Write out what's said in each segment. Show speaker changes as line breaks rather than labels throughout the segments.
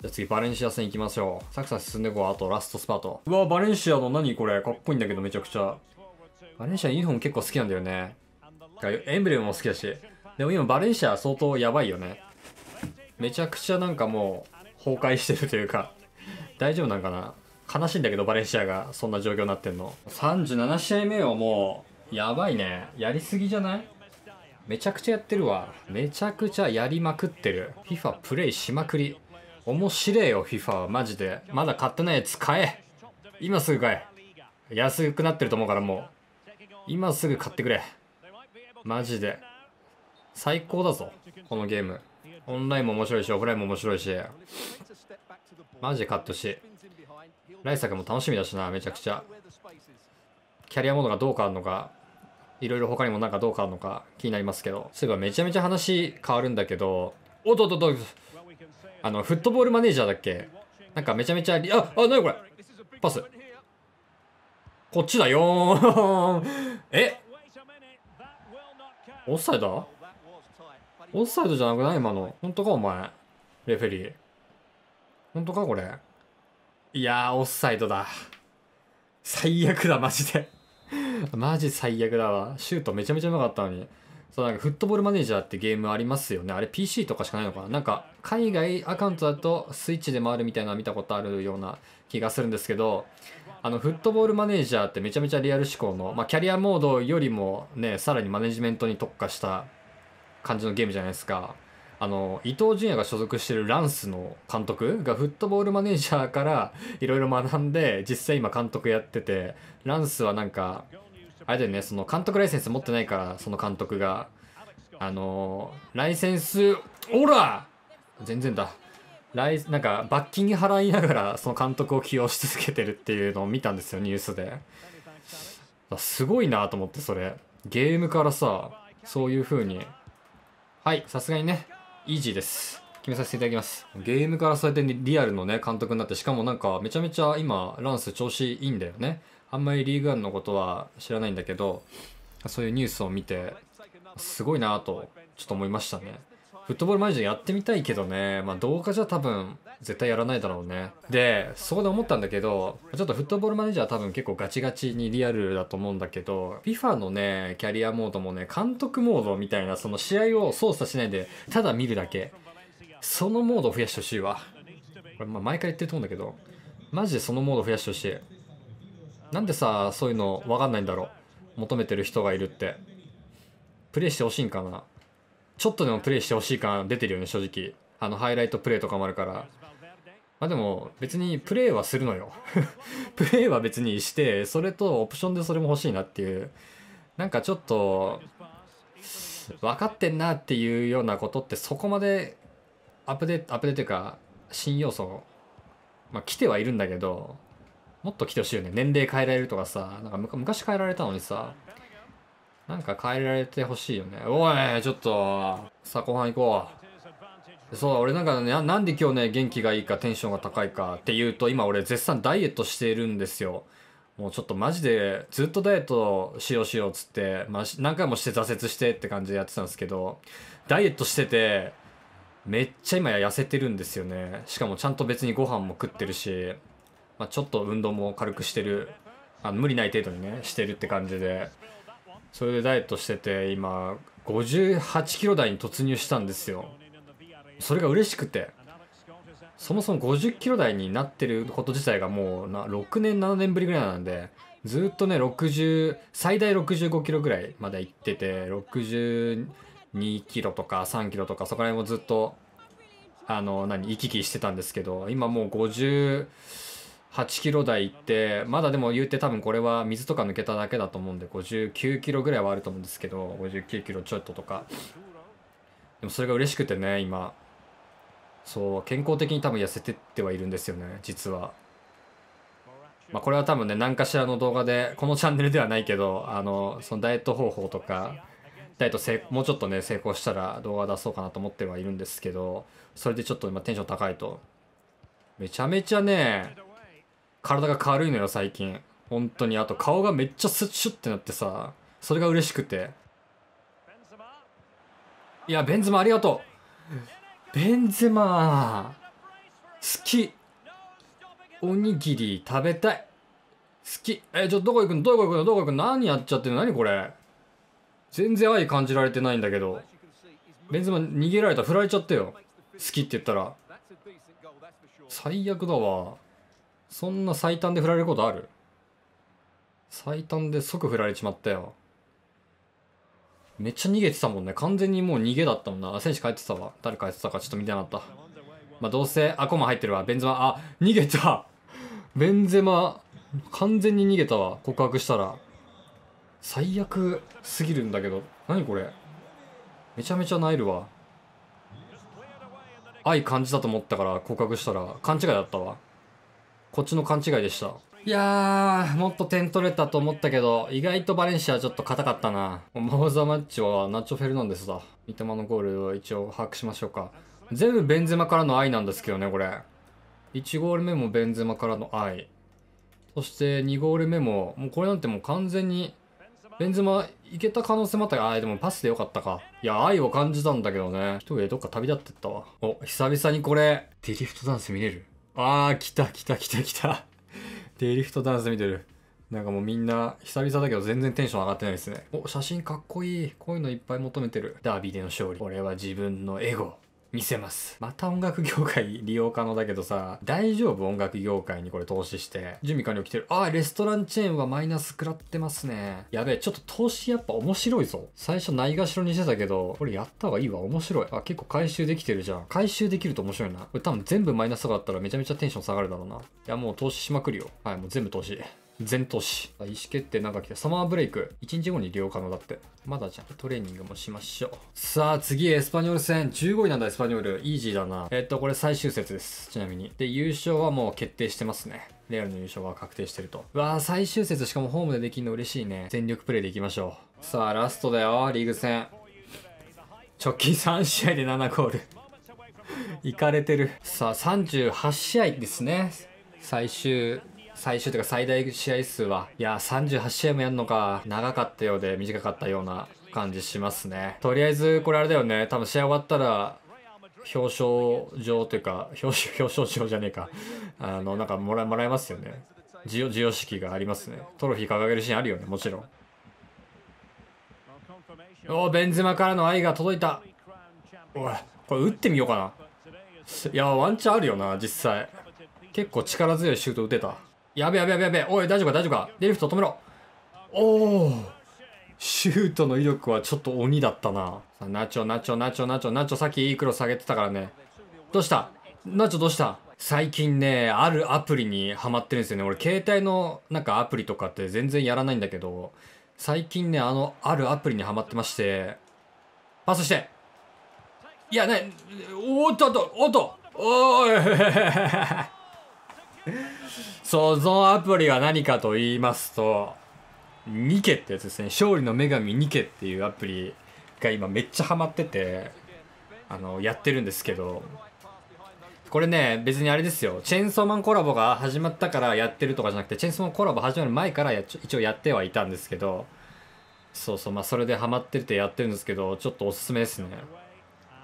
じゃあ次、バレンシア戦行きましょう。サクサク進んでいこう。あと、ラストスパート。うわ、バレンシアの何これ。かっこいいんだけど、めちゃくちゃ。バレンシアユニフォーム結構好きなんだよね。エンブレムも好きだし。でも今、バレンシア相当やばいよね。めちゃくちゃなんかもう、崩壊してるというか大丈夫なんかな悲しいんだけど、バレンシアがそんな状況になってんの。37試合目はもう、やばいね。やりすぎじゃないめちゃくちゃやってるわ。めちゃくちゃやりまくってる。FIFA プレイしまくり。面白えよ FIFA はマジでまだ買ってないやつ買え今すぐ買え安くなってると思うからもう今すぐ買ってくれマジで最高だぞこのゲームオンラインも面白いしオフラインも面白いしマジで買ってほしい来君も楽しみだしなめちゃくちゃキャリアモードがどう変わるのかいろいろ他にもなんかどう変わるのか気になりますけどそういえばめちゃめちゃ話変わるんだけどおっとっとっとあの、フットボールマネージャーだっけなんかめちゃめちゃ、あ、あ、なにこれパス。こっちだよー えオフサイドオフサイドじゃなくない今の。本当かお前。レフェリー。本当かこれ。いやー、オフサイドだ。最悪だ、マジで マジ最悪だわ。シュートめちゃめちゃうまかったのに。そうなんかフットボールマネージャーってゲームありますよね。あれ PC とかしかないのかななんか海外アカウントだとスイッチで回るみたいなの見たことあるような気がするんですけど、あのフットボールマネージャーってめちゃめちゃリアル思考の、まあ、キャリアモードよりもね、さらにマネジメントに特化した感じのゲームじゃないですか。あの、伊東純也が所属してるランスの監督がフットボールマネージャーからいろいろ学んで、実際今監督やってて、ランスはなんか、あれだよねその監督ライセンス持ってないからその監督があのー、ライセンスオラ全然だライなんか罰金払いながらその監督を起用し続けてるっていうのを見たんですよニュースですごいなと思ってそれゲームからさそういう風にはいさすがにねイージーです決めさせていただきますゲームからそうやってリアルのね監督になってしかもなんかめちゃめちゃ今ランス調子いいんだよねあんまりリーグワンのことは知らないんだけどそういうニュースを見てすごいなとちょっと思いましたねフットボールマネージャーやってみたいけどね、まあ、動画じゃ多分絶対やらないだろうねでそこで思ったんだけどちょっとフットボールマネージャー多分結構ガチガチにリアルだと思うんだけど FIFA のねキャリアモードもね監督モードみたいなその試合を操作しないでただ見るだけそのモードを増やしてほしいわこれま毎回言ってると思うんだけどマジでそのモード増やしてほしいなんでさそういうの分かんないんだろう求めてる人がいるってプレイしてほしいんかなちょっとでもプレイしてほしい感出てるよね正直あのハイライトプレイとかもあるからまあでも別にプレイはするのよ プレイは別にしてそれとオプションでそれも欲しいなっていうなんかちょっと分かってんなっていうようなことってそこまでアップデートアップデートというか新要素まあ来てはいるんだけどもっと来てほしいよね。年齢変えられるとかさ、なんか昔変えられたのにさ、なんか変えられてほしいよね。おい、ちょっと、さあ後半行こう。そう、俺なんかねな、んで今日ね、元気がいいか、テンションが高いかっていうと、今俺絶賛ダイエットしているんですよ。もうちょっとマジで、ずっとダイエットしようしようっつって、まあ、何回もして挫折してって感じでやってたんですけど、ダイエットしてて、めっちゃ今痩せてるんですよね。しかもちゃんと別にご飯も食ってるし、まあ、ちょっと運動も軽くしてるあの無理ない程度にねしてるって感じでそれでダイエットしてて今58キロ台に突入したんですよそれが嬉しくてそもそも50キロ台になってること自体がもう6年7年ぶりぐらいなんでずっとね60最大65キロぐらいまで行ってて62キロとか3キロとかそこら辺もずっとあの何行き来してたんですけど今もう50 8キロ台行ってまだでも言って多分これは水とか抜けただけだと思うんで59キロぐらいはあると思うんですけど59キロちょっととかでもそれが嬉しくてね今そう健康的に多分痩せてってはいるんですよね実はまあこれは多分ね何かしらの動画でこのチャンネルではないけどあのそのダイエット方法とかダイエットもうちょっとね成功したら動画出そうかなと思ってはいるんですけどそれでちょっと今テンション高いとめちゃめちゃね体が軽いのよ最近本当にあと顔がめっちゃスッシュってなってさそれが嬉しくていやベンズマありがとうベンズマ好きおにぎり食べたい好きえちょっとどこ行くのどこ行くのどこ行くの何やっちゃってるの何これ全然愛感じられてないんだけどベンズマ逃げられた振られちゃったよ好きって言ったら最悪だわそんな最短で振られることある最短で即振られちまったよ。めっちゃ逃げてたもんね。完全にもう逃げだったもんな。選手帰ってたわ。誰帰ってたかちょっと見てなかった。まあどうせ、あ、コマ入ってるわ。ベンゼマ、あ、逃げたベンゼマ、完全に逃げたわ。告白したら。最悪すぎるんだけど。何これめちゃめちゃ萎えるわ。愛感じたと思ったから告白したら勘違いだったわ。こっちの勘違いでした。いやー、もっと点取れたと思ったけど、意外とバレンシアはちょっと硬かったな。マウザマッチはナチョ・フェルナンデスだ。三笘のゴールを一応把握しましょうか。全部ベンゼマからの愛なんですけどね、これ。1ゴール目もベンゼマからの愛。そして2ゴール目も、もうこれなんてもう完全に、ベンゼマいけた可能性もあったが、ああ、でもパスでよかったか。いや、愛を感じたんだけどね。一人でどっか旅立ってったわ。お、久々にこれ、デリフトダンス見れるああ、来た来た来た来た。デリフトダンス見てる。なんかもうみんな、久々だけど全然テンション上がってないですね。お、写真かっこいい。こういうのいっぱい求めてる。ダービーでの勝利。これは自分のエゴ。見せます。また音楽業界利用可能だけどさ、大丈夫音楽業界にこれ投資して。準備完了来てる。あ、レストランチェーンはマイナス食らってますね。やべえ、ちょっと投資やっぱ面白いぞ。最初ないがしろにしてたけど、これやった方がいいわ。面白い。あ、結構回収できてるじゃん。回収できると面白いな。これ多分全部マイナスとかだったらめちゃめちゃテンション下がるだろうな。いや、もう投資しまくるよ。はい、もう全部投資。全投資。意思決定なんかサマーブレイク。1日後に利用可能だって。まだじゃん。トレーニングもしましょう。さあ、次、エスパニョール戦。15位なんだ、エスパニョール。イージーだな。えっと、これ最終節です。ちなみに。で、優勝はもう決定してますね。レアルの優勝は確定してると。うわー、最終節しかもホームでできるの嬉しいね。全力プレイでいきましょう。さあ、ラストだよ、リーグ戦。直近3試合で7ゴール。いかれてる。さあ、38試合ですね。最終最終というか最大試合数は、いや、38試合もやるのか、長かったようで短かったような感じしますね。とりあえず、これあれだよね、多分試合終わったら、表彰状というか、表表彰状じゃねえか。あの、なんかもらもらえますよね。授与授与式がありますね。トロフィー掲げるシーンあるよね、もちろん。おベンズマからの愛が届いた。おい、これ打ってみようかな。いや、ワンチャンあるよな、実際。結構力強いシュート打てた。やべやべやべやべ。おい、大丈夫か大丈夫か。デリフト止めろ。おお。シュートの威力はちょっと鬼だったな。さナチョ、ナチョ、ナチョ、ナチョ、ナチョ、さっきいいクロス下げてたからね。どうしたナチョどうした最近ね、あるアプリにハマってるんですよね。俺、携帯のなんかアプリとかって全然やらないんだけど、最近ね、あの、あるアプリにハマってまして、パスして。いや、ね、おっとっと、おっと、おーいそのアプリは何かと言いますと、ニケってやつですね。勝利の女神ニケっていうアプリが今めっちゃハマってて、あの、やってるんですけど、これね、別にあれですよ。チェーンソーマンコラボが始まったからやってるとかじゃなくて、チェーンソーマンコラボ始まる前から一応やってはいたんですけど、そうそう、まあそれでハマっててやってるんですけど、ちょっとおすすめですね。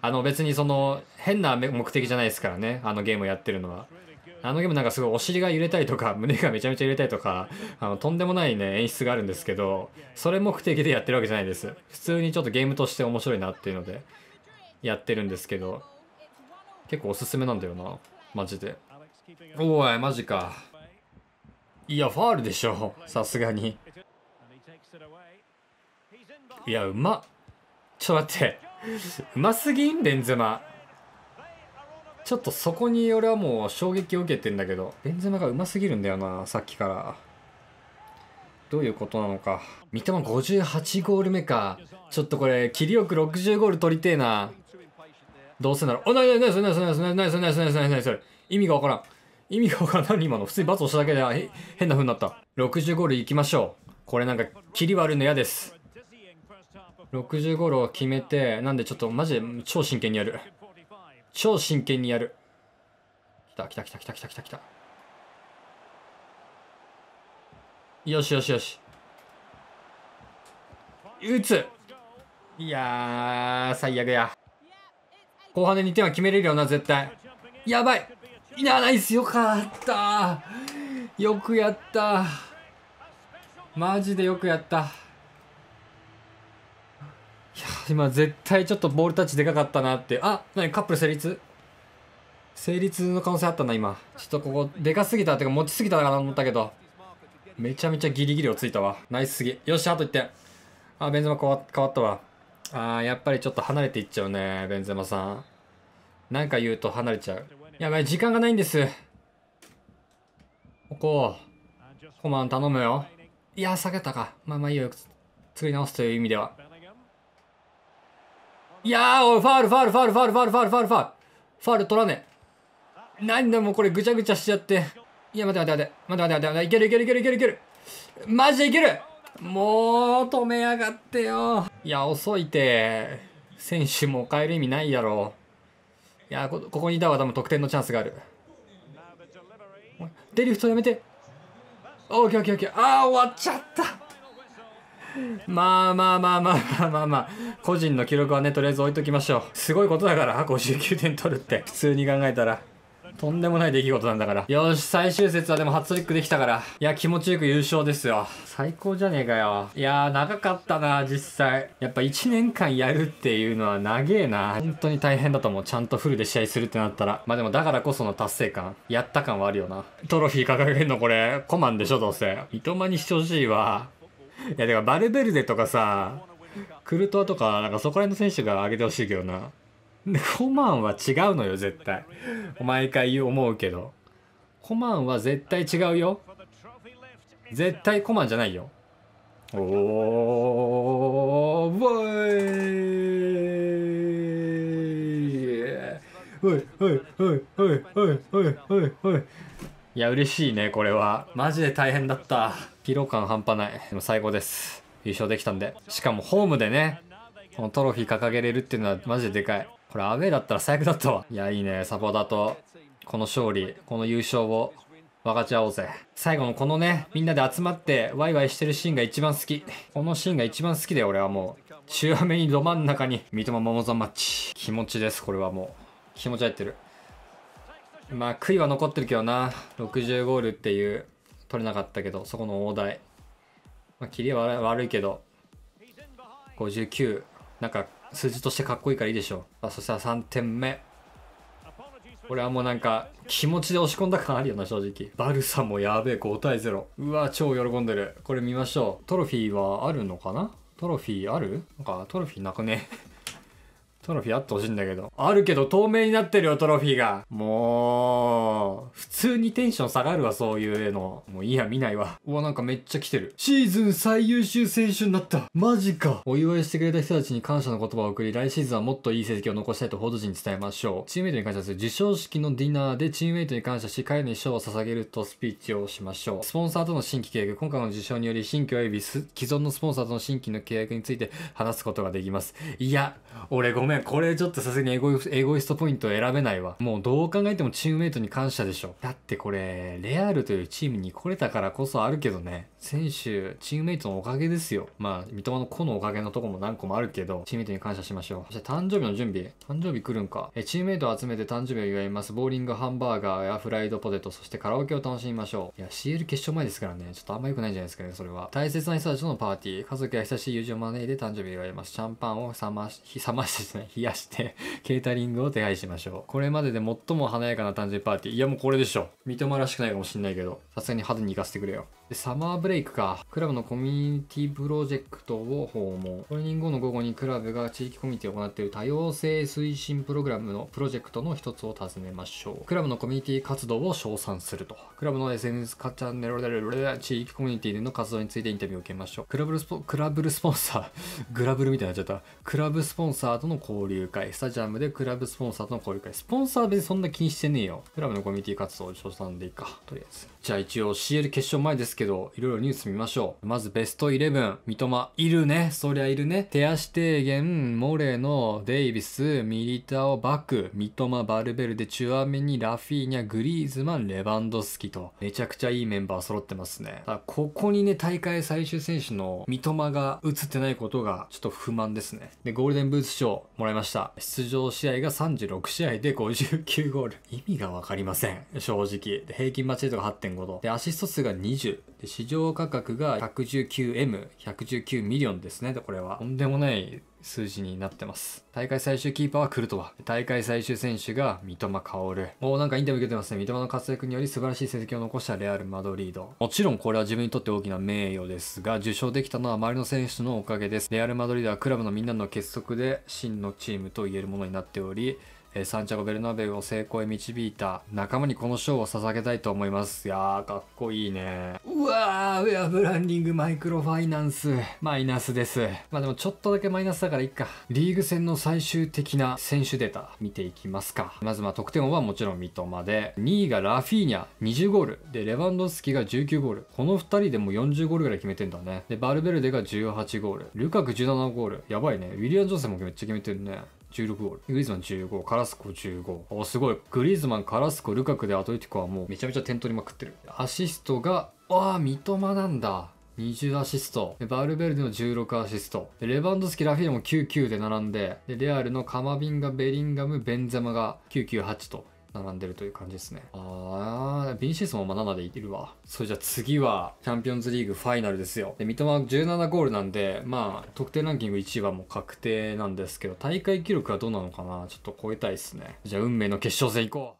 あの別にその変な目的じゃないですからね、あのゲームをやってるのは。あのゲームなんかすごいお尻が揺れたりとか 胸がめちゃめちゃ揺れたりとかあのとんでもないね演出があるんですけどそれ目的でやってるわけじゃないです普通にちょっとゲームとして面白いなっていうのでやってるんですけど結構おすすめなんだよなマジでおいマジかいやファールでしょさすがにいやうまちょっと待ってうますぎんベンゼマちょっとそこに俺はもう衝撃を受けてんだけど、ベンゼマがうますぎるんだよな、さっきから。どういうことなのか。三笘58ゴール目か。ちょっとこれ、切りよく60ゴール取りてえな。どうせなら、お、ないないそれないそれないそれないそれないそれないそれ意味がわからん。意味がわからん。何今の普通に罰をしただけで変な風になった。60ゴール行きましょう。これなんか、切り悪いの嫌です。60ゴールを決めて、なんでちょっとマジで超真剣にやる。超真剣にやる。来た来た来た来た来た来た来た。よしよしよし。打ついや最悪や。後半で2点は決めれるよな、絶対。やばいいや、ナイスよかったよくやったマジでよくやった。今絶対ちょっとボールタッチでかかったなってあなカップル成立成立の可能性あったな今ちょっとここでかすぎたっていうか持ちすぎたかなと思ったけどめちゃめちゃギリギリ落ち着いたわナイスすぎよっしあと1点あベンゼマ変わったわあーやっぱりちょっと離れていっちゃうねベンゼマさんなんか言うと離れちゃうやばい時間がないんですここコマン頼むよいや下げたかまあまあいいよ作り直すという意味ではいやー、おい、ファール、ファール、ファール、ファール、ファール、ファール、ファール、ファール。ファール取らねえ。なんだもうこれぐちゃぐちゃしちゃって。いや、待て待て待て。待て待て待て。いけるいけるいけるいけるいける。マジでいけるもう、止めやがってよ。いや、遅いて。選手も変える意味ないやろ。いやこ、ここにいたわ、多分得点のチャンスがある。デリフトやめて。オッケーオッケーオッケー。ああ、終わっちゃった。まあまあまあまあまあまあ、個人の記録はね、とりあえず置いときましょう。すごいことだから、59点取るって。普通に考えたら。とんでもない出来事なんだから。よし、最終節はでも初トリックできたから。いや、気持ちよく優勝ですよ。最高じゃねえかよ。いやー、長かったな、実際。やっぱ1年間やるっていうのは長えな。本当に大変だと思う。ちゃんとフルで試合するってなったら。まあでも、だからこその達成感。やった感はあるよな。トロフィー掲げるのこれ、コマンでしょ、どうせ。いとまにしてほしいわ。いや、でもバルベルデとかさ、クルトワとか、なんかそこら辺の選手が上げてほしいけどな。で、コマンは違うのよ、絶対。毎回思うけど。コマンは絶対違うよ。絶対コマンじゃないよ。おおおおおいおいおいおいおいおいおいいや嬉しいねこれはマジで大変だった疲労感半端ないでも最高です優勝できたんでしかもホームでねこのトロフィー掲げれるっていうのはマジででかいこれアウェーだったら最悪だったわいやいいねサポーターとこの勝利この優勝を分かち合おうぜ最後のこのねみんなで集まってワイワイしてるシーンが一番好きこのシーンが一番好きで俺はもう中めにど真ん中に三笘桃山マッチ気持ちですこれはもう気持ち入ってるまあ悔いは残ってるけどな60ゴールっていう取れなかったけどそこの大台まあ切りは悪いけど59なんか数字としてかっこいいからいいでしょうあそしたら3点目俺はもうなんか気持ちで押し込んだ感あるよな正直バルサもやべえ5対0うわ超喜んでるこれ見ましょうトロフィーはあるのかなトロフィーあるなんかトロフィーなくねトロフィーあってほしいんだけど。あるけど透明になってるよ、トロフィーが。もう、普通にテンション下がるわ、そういうの。もういいや、見ないわ。うわ、なんかめっちゃ来てる。シーズン最優秀選手になった。マジか。お祝いしてくれた人たちに感謝の言葉を送り、来シーズンはもっといい成績を残したいと報道陣に伝えましょう。チームメイトに感謝する。授賞式のディナーでチームメイトに感謝し、彼に賞を捧げるとスピーチをしましょう。スポンサーとの新規契約。今回の受賞により、新規及び既存のスポンサーとの新規の契約について話すことができます。いや、俺ごめん。これちょっとさすがにエゴエゴイストポイント選べないわもうどう考えてもチームメイトに感謝でしょだってこれレアールというチームに来れたからこそあるけどね選手チームメイトのおかげですよまあ三笘の子のおかげのとこも何個もあるけどチームメイトに感謝しましょうそして誕生日の準備誕生日来るんかえチームメイトを集めて誕生日を祝いますボーリングハンバーガーやフライドポテトそしてカラオケを楽しみましょういや CL 決勝前ですからねちょっとあんま良くないんじゃないですかねそれは大切な人たちとのパーティー家族や親しい友人を招いて誕生日を祝いますシャンパンを冷まし冷ましてですね冷やして ケータリングを手配しましょうこれまでで最も華やかな誕生日パーティーいやもうこれでしょ三笘らしくないかもしんないけどさすがに派手に行かせてくれよサマーブレイクか。クラブのコミュニティプロジェクトを訪問。トレーニング後の午後にクラブが地域コミュニティを行っている多様性推進プログラムのプロジェクトの一つを尋ねましょう。クラブのコミュニティ活動を称賛すると。クラブの SNS チャンネルで地域コミュニティでの活動についてインタビューを受けましょう。クラブルスポ、クラブルスポンサー グラブルみたいになっちゃった。クラブスポンサーとの交流会。スタジアムでクラブスポンサーとの交流会。スポンサーでそんな気にしてねえよ。クラブのコミュニティ活動を称賛でいいか。とりあえず。じゃあ一応 CL 決勝前ですけど、いろいろニュース見ましょう。まずベスト11、三笘、いるね、そりゃいるね。手足提言、モレーノ、デイビス、ミリタオ、バク、三笘、バルベルで、チュアメにラフィーニャ、グリーズマン、レバンドスキと、めちゃくちゃいいメンバー揃ってますね。ただ、ここにね、大会最終選手の三笘が映ってないことが、ちょっと不満ですね。で、ゴールデンブーツ賞、もらいました。出場試合が36試合で59ゴール。意味がわかりません。正直。平均待ちとか8.5 5で、アシスト数が20。で、市場価格が 119M、119ミリオンですね。で、これは。とんでもない数字になってます。大会最終キーパーはクルトワ。大会最終選手が三笘薫。もうなんかインタビュー受けてますね。三笘の活躍により素晴らしい成績を残したレアル・マドリード。もちろんこれは自分にとって大きな名誉ですが、受賞できたのは周りの選手のおかげです。レアル・マドリードはクラブのみんなの結束で真のチームと言えるものになっており、サンチャゴ・ベルナベを成功へ導いた仲間にこの賞を捧げたいと思います。いやー、かっこいいね。うわー、ウェアブランディングマイクロファイナンス、マイナスです。まあでもちょっとだけマイナスだからいっか。リーグ戦の最終的な選手データ見ていきますか。まずまあ得点王はもちろん三笘で、2位がラフィーニャ20ゴール。で、レバンドスキが19ゴール。この2人でも40ゴールぐらい決めてんだね。で、バルベルデが18ゴール。ルカク17ゴール。やばいね。ウィリアン・ジョセンもめっちゃ決めてるね。16ゴール。グリーズマン15、カラスコ15。お、すごい。グリーズマン、カラスコ、ルカクでアトリティコはもうめちゃめちゃ点取りまくってる。アシストが、わあ、三笘なんだ。20アシスト。バルベルデの16アシスト。レバンドスキ、ラフィーも99で並んで、でレアルのカマビンガ、ベリンガム、ベンゼマが998と。並んでるという感じですね。あー、ビンシスもまだ7でいるわ。それじゃあ次は、チャンピオンズリーグファイナルですよ。で、三笘17ゴールなんで、まあ、得点ランキング1位はもう確定なんですけど、大会記録はどうなのかなちょっと超えたいですね。じゃあ運命の決勝戦行こう。